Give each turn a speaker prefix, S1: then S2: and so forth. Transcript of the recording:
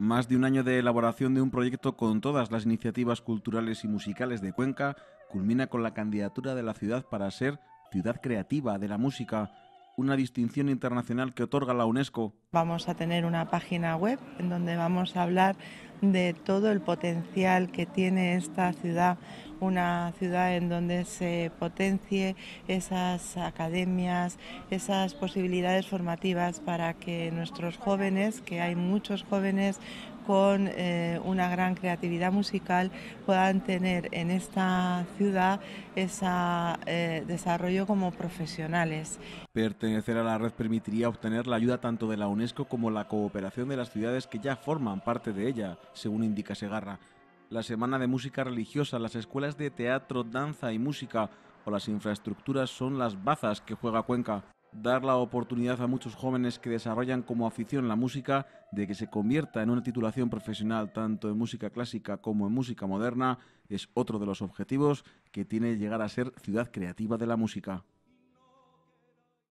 S1: Más de un año de elaboración de un proyecto con todas las iniciativas culturales y musicales de Cuenca culmina con la candidatura de la ciudad para ser Ciudad Creativa de la Música, una distinción internacional que otorga la UNESCO
S2: Vamos a tener una página web en donde vamos a hablar de todo el potencial que tiene esta ciudad, una ciudad en donde se potencie esas academias, esas posibilidades formativas para que nuestros jóvenes, que hay muchos jóvenes con eh, una gran creatividad musical, puedan tener en esta ciudad ese eh, desarrollo como profesionales.
S1: Pertenecer a la red permitiría obtener la ayuda tanto de la como la cooperación de las ciudades que ya forman parte de ella, según indica Segarra. La Semana de Música Religiosa, las escuelas de teatro, danza y música o las infraestructuras son las bazas que juega Cuenca. Dar la oportunidad a muchos jóvenes que desarrollan como afición la música de que se convierta en una titulación profesional tanto en música clásica como en música moderna es otro de los objetivos que tiene llegar a ser ciudad creativa de la música.